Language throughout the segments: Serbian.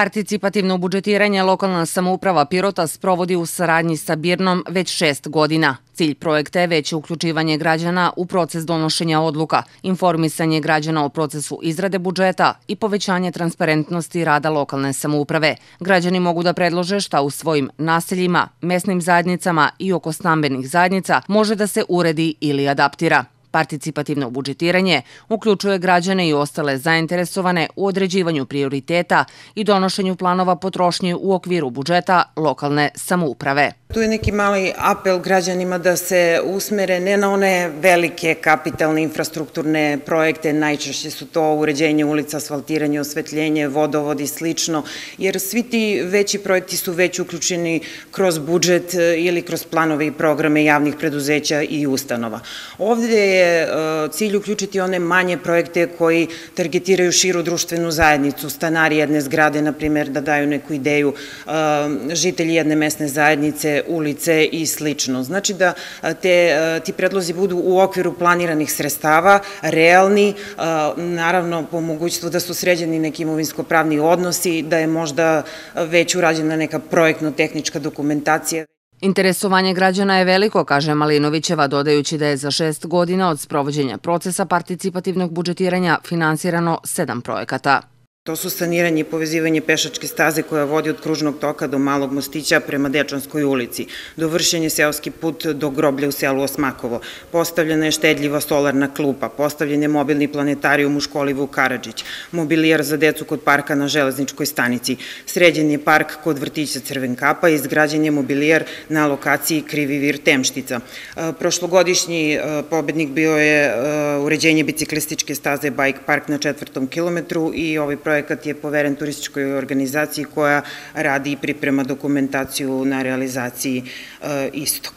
Participativno budžetiranje lokalna samouprava Pirota sprovodi u saradnji sa Birnom već šest godina. Cilj projekta je veće uključivanje građana u proces donošenja odluka, informisanje građana o procesu izrade budžeta i povećanje transparentnosti rada lokalne samouprave. Građani mogu da predlože šta u svojim naseljima, mesnim zajednicama i oko stambenih zajednica može da se uredi ili adaptira. Participativno budžetiranje uključuje građane i ostale zainteresovane u određivanju prioriteta i donošenju planova potrošnje u okviru budžeta lokalne samouprave. Tu je neki mali apel građanima da se usmere ne na one velike kapitalne infrastrukturne projekte, najčešće su to uređenje ulica, asfaltiranje, osvetljenje, vodovod i slično, jer svi ti veći projekti su već uključeni kroz budžet e, ili kroz planove i programe javnih preduzeća i ustanova. Ovde je je e, cilj uključiti one manje projekte koji targetiraju širu društvenu zajednicu, stanari jedne zgrade, na primjer, da daju neku ideju, e, žitelji jedne mesne zajednice, ulice i slično. Znači da e, te, ti predlozi budu u okviru planiranih sredstava, realni, naravno po mogućstvu da su sređeni neki imovinsko-pravni odnosi, da je možda već urađena neka projektno-tehnička dokumentacija. Interesovanje građana je veliko, kaže Malinovićeva, dodajući da je za šest godina od sprovođenja procesa participativnog budžetiranja finansirano sedam projekata. To su saniranje i povezivanje pešačke staze koja vodi od kružnog toka do Malog mostića prema Dečanskoj ulici, dovršen je seoski put do groblja u selu Osmakovo, postavljena je štedljiva solarna klupa, postavljen je mobilni planetarijum u školi Vukarađić, mobilijar za decu kod parka na železničkoj stanici, sređen je park kod vrtića Crvenkapa i izgrađen je mobilijar na lokaciji Krivi vir Temštica. E, prošlogodišnji e, pobednik bio je e, uređenje biciklističke staze Bike Park na četvrtom kilometru i ovaj projekt projekat je poveren turističkoj organizaciji koja radi i priprema dokumentaciju na realizaciji e, istog.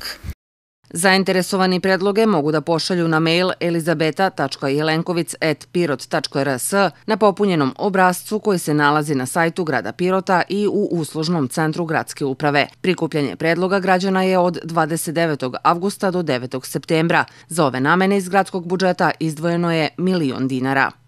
Zainteresovani predloge mogu da pošalju na mail elizabeta.jelenkovic.pirot.rs na popunjenom obrazcu koji se nalazi na sajtu grada Pirota i u uslužnom centru gradske uprave. Prikupljanje predloga građana je od 29. avgusta do 9. septembra. Za ove namene iz gradskog budžeta izdvojeno je milion dinara.